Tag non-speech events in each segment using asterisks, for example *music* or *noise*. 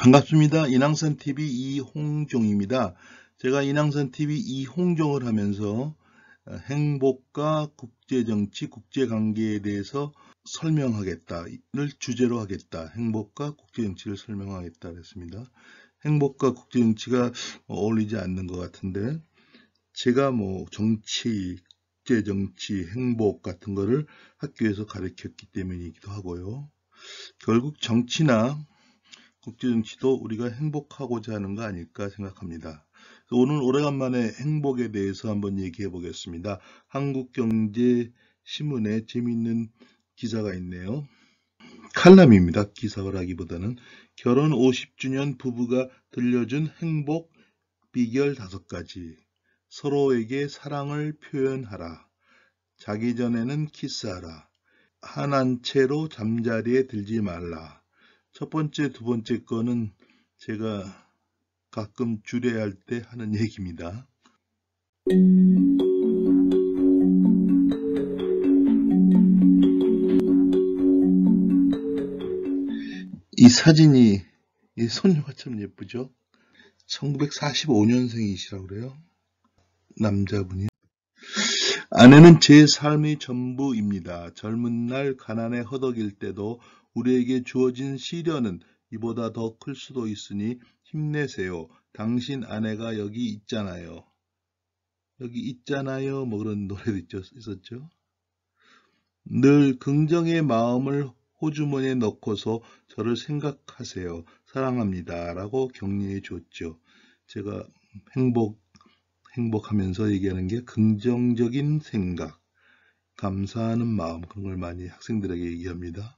반갑습니다. 인왕산TV 이홍종입니다. 제가 인왕산TV 이홍종을 하면서 어, 행복과 국제정치, 국제관계에 대해서 설명하겠다를 주제로 하겠다. 행복과 국제정치를 설명하겠다 했습니다. 행복과 국제정치가 어울리지 않는 것 같은데 제가 뭐 정치, 국제정치, 행복 같은 거를 학교에서 가르쳤기 때문이기도 하고요. 결국 정치나 국제정치도 우리가 행복하고자 하는 거 아닐까 생각합니다. 오늘 오래간만에 행복에 대해서 한번 얘기해 보겠습니다. 한국경제신문에 재미있는 기사가 있네요. 칼럼입니다. 기사를하기보다는 결혼 50주년 부부가 들려준 행복 비결 5가지 서로에게 사랑을 표현하라 자기 전에는 키스하라 한한 채로 잠자리에 들지 말라 첫 번째, 두 번째 거는 제가 가끔 주례할 때 하는 얘기입니다. 이 사진이 이 손녀가 참 예쁘죠? 1945년생이시라고 그래요. 남자분이. 아내는 제 삶의 전부입니다. 젊은 날 가난에 허덕일 때도 우리에게 주어진 시련은 이보다 더 클 수도 있으니 힘내세요. 당신 아내가 여기 있잖아요. 여기 있잖아요. 뭐 그런 노래도 있었죠. 늘 긍정의 마음을 호주머니에 넣고서 저를 생각하세요. 사랑합니다. 라고 격려해 줬죠. 제가 행복, 행복하면서 얘기하는 게 긍정적인 생각, 감사하는 마음, 그런 걸 많이 학생들에게 얘기합니다.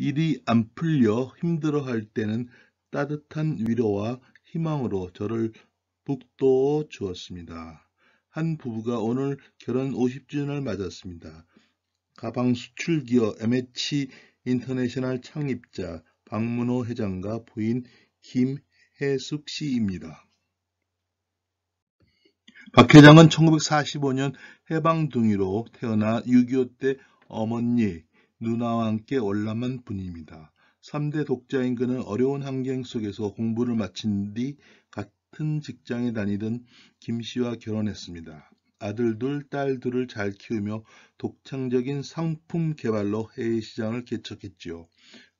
일이 안 풀려 힘들어할 때는 따뜻한 위로와 희망으로 저를 북돋워 주었습니다. 한 부부가 오늘 결혼 50주년을 맞았습니다. 가방 수출기업 MH 인터내셔널 창립자 박문호 회장과 부인 김혜숙 씨입니다. 박 회장은 1945년 해방둥이로 태어나 6.25 때 어머니 누나와 함께 월남한 분입니다. 3대 독자인 그는 어려운 환경 속에서 공부를 마친 뒤 같은 직장에 다니던 김 씨와 결혼했습니다. 아들 둘, 딸 둘을 잘 키우며 독창적인 상품 개발로 해외 시장을 개척했지요.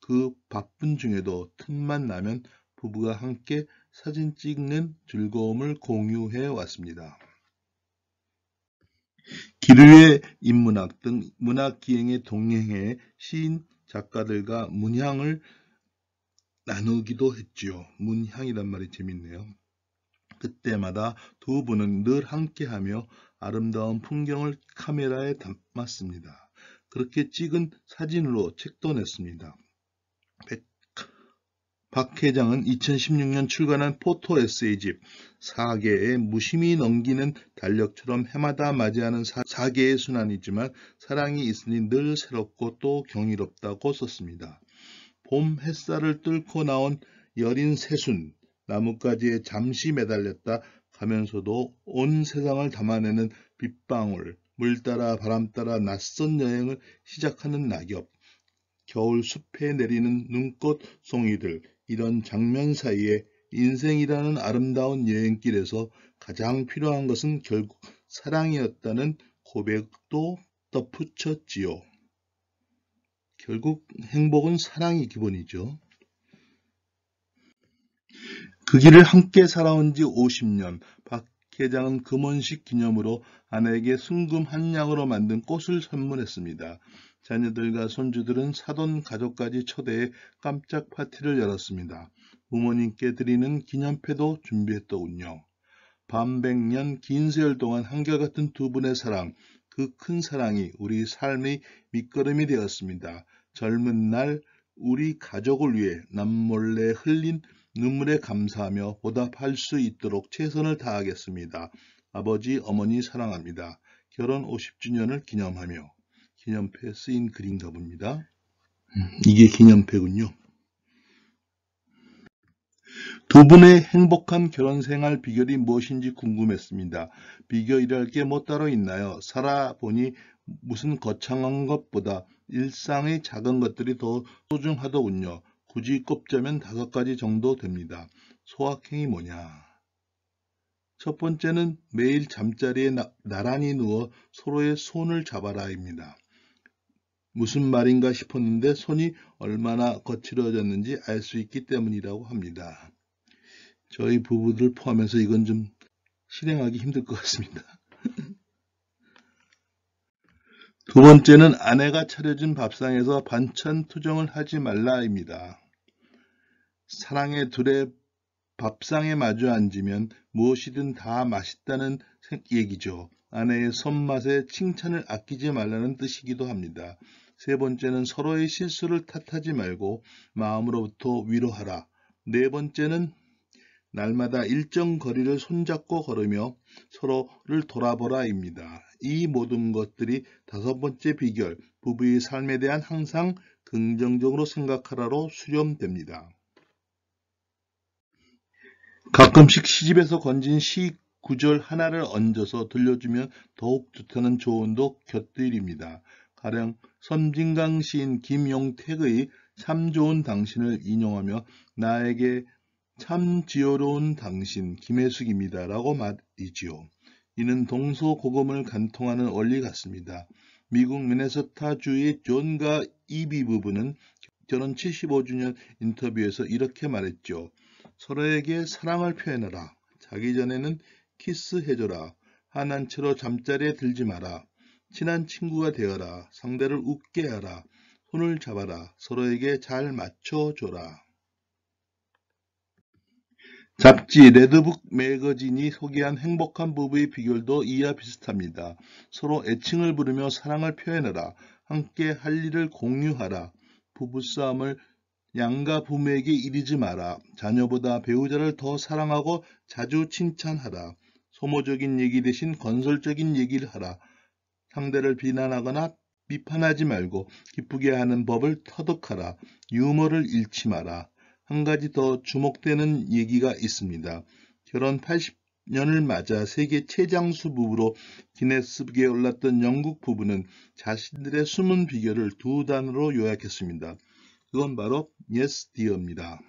그 바쁜 중에도 틈만 나면 부부가 함께 사진 찍는 즐거움을 공유해 왔습니다. 기르의 인문학 등 문학 기행에 동행해 시인 작가들과 문향을 나누기도 했지요. 문향이란 말이 재밌네요. 그때마다 두 분은 늘 함께하며 아름다운 풍경을 카메라에 담았습니다. 그렇게 찍은 사진으로 책도 냈습니다. 박 회장은 2016년 출간한 포토 에세이집 4개의 무심히 넘기는 달력처럼 해마다 맞이하는 4개의 순환이지만 사랑이 있으니 늘 새롭고 또 경이롭다고 썼습니다. 봄 햇살을 뚫고 나온 여린 새순, 나뭇가지에 잠시 매달렸다 가면서도 온 세상을 담아내는 빗방울, 물 따라 바람 따라 낯선 여행을 시작하는 낙엽, 겨울 숲에 내리는 눈꽃 송이들, 이런 장면 사이에 인생이라는 아름다운 여행길에서 가장 필요한 것은 결국 사랑이었다는 고백도 덧붙였지요. 결국 행복은 사랑이 기본이죠. 그 길을 함께 살아온 지 50년, 박 회장은 금원식 기념으로 아내에게 순금 한 양으로 만든 꽃을 선물했습니다. 자녀들과 손주들은 사돈 가족까지 초대해 깜짝 파티를 열었습니다. 부모님께 드리는 기념패도 준비했더군요. 반백년 긴 세월 동안 한결같은 두 분의 사랑, 그 큰 사랑이 우리 삶의 밑거름이 되었습니다. 젊은 날 우리 가족을 위해 남몰래 흘린 눈물에 감사하며 보답할 수 있도록 최선을 다하겠습니다. 아버지, 어머니 사랑합니다. 결혼 50주년을 기념하며 기념패 쓰인 글인가 봅니다. 이게 기념패군요. 두 분의 행복한 결혼 생활 비결이 무엇인지 궁금했습니다. 비결이랄 게 뭐 따로 있나요? 살아보니 무슨 거창한 것보다 일상의 작은 것들이 더 소중하더군요. 굳이 꼽자면 다섯 가지 정도 됩니다. 소확행이 뭐냐? 첫 번째는 매일 잠자리에 나, 나란히 누워 서로의 손을 잡아라입니다. 무슨 말인가 싶었는데 손이 얼마나 거칠어졌는지 알 수 있기 때문이라고 합니다. 저희 부부들 포함해서 이건 좀 실행하기 힘들 것 같습니다. *laughs* 두 번째는 아내가 차려준 밥상에서 반찬 투정을 하지 말라입니다. 사랑의 둘의 밥상에 마주 앉으면 무엇이든 다 맛있다는 얘기죠. 아내의 손맛에 칭찬을 아끼지 말라는 뜻이기도 합니다. 세 번째는 서로의 실수를 탓하지 말고 마음으로부터 위로하라. 네 번째는 날마다 일정 거리를 손잡고 걸으며 서로를 돌아보라입니다. 이 모든 것들이 다섯 번째 비결, 부부의 삶에 대한 항상 긍정적으로 생각하라로 수렴됩니다. 가끔씩 시집에서 건진 시익 구절 하나를 얹어서 들려주면 더욱 좋다는 조언도 곁들입니다. 가령 섬진강 시인 김용택의 참 좋은 당신을 인용하며 나에게 참 지혜로운 당신 김혜숙입니다. 라고 말이지요. 이는 동서고금을 간통하는 원리 같습니다. 미국 미네소타주의 존과 이비 부부는 결혼 75주년 인터뷰에서 이렇게 말했죠. 서로에게 사랑을 표현하라. 자기 전에는 키스해줘라. 한난 채로 잠자리에 들지 마라. 친한 친구가 되어라. 상대를 웃게 하라. 손을 잡아라. 서로에게 잘 맞춰줘라. 잡지 레드북 매거진이 소개한 행복한 부부의 비결도 이와 비슷합니다. 서로 애칭을 부르며 사랑을 표현하라. 함께 할 일을 공유하라. 부부싸움을 양가 부모에게 이르지 마라. 자녀보다 배우자를 더 사랑하고 자주 칭찬하라. 소모적인 얘기 대신 건설적인 얘기를 하라. 상대를 비난하거나 비판하지 말고 기쁘게 하는 법을 터득하라. 유머를 잃지 마라. 한 가지 더 주목되는 얘기가 있습니다. 결혼 80년을 맞아 세계 최장수 부부로 기네스북에 올랐던 영국 부부는 자신들의 숨은 비결을 두 단어로 요약했습니다. 그건 바로 yes dear입니다.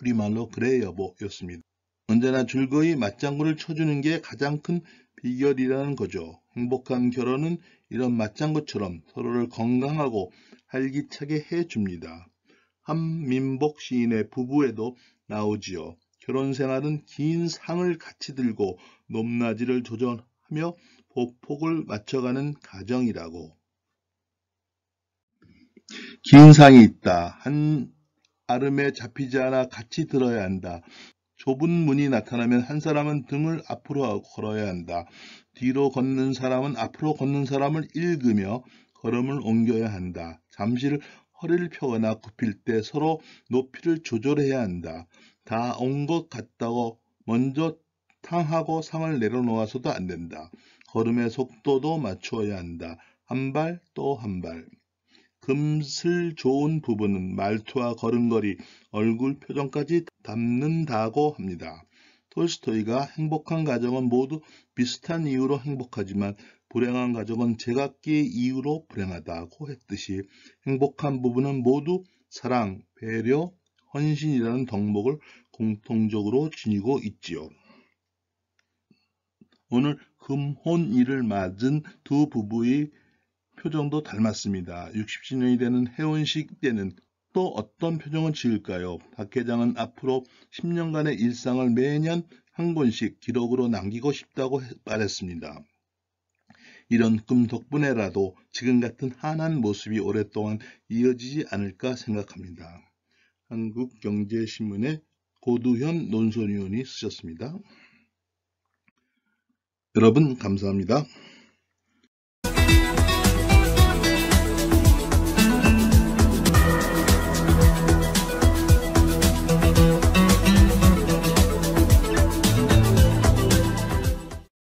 우리말로 그래 여보였습니다. 언제나 즐거이 맞장구를 쳐주는 게 가장 큰 비결이라는 거죠. 행복한 결혼은 이런 맞장구처럼 서로를 건강하고 활기차게 해줍니다. 한민복 시인의 부부에도 나오지요. 결혼 생활은 긴 상을 같이 들고 높낮이를 조정하며 보폭을 맞춰가는 가정이라고. 긴 상이 있다. 한 아름에 잡히지 않아 같이 들어야 한다. 좁은 문이 나타나면 한 사람은 등을 앞으로 걸어야 한다. 뒤로 걷는 사람은 앞으로 걷는 사람을 읽으며 걸음을 옮겨야 한다. 잠시 허리를 펴거나 굽힐 때 서로 높이를 조절해야 한다. 다 온 것 같다고 먼저 탕하고 상을 내려놓아서도 안 된다. 걸음의 속도도 맞추어야 한다. 한 발 또 한 발. 금슬 좋은 부분은 말투와 걸음걸이, 얼굴 표정까지 담는다고 합니다. 톨스토이가 행복한 가정은 모두 비슷한 이유로 행복하지만 불행한 가정은 제각기의 이유로 불행하다고 했듯이 행복한 부분은 모두 사랑, 배려, 헌신이라는 덕목을 공통적으로 지니고 있지요. 오늘 금혼일을 맞은 두 부부의 표정도 닮았습니다. 60주년이 되는 해운식 때는 또 어떤 표정을 지을까요? 박 회장은 앞으로 10년간의 일상을 매년 한 권씩 기록으로 남기고 싶다고 말했습니다. 이런 꿈 덕분에라도 지금 같은 한한 모습이 오랫동안 이어지지 않을까 생각합니다. 한국경제신문의 고두현 논선위원이 쓰셨습니다. 여러분 감사합니다.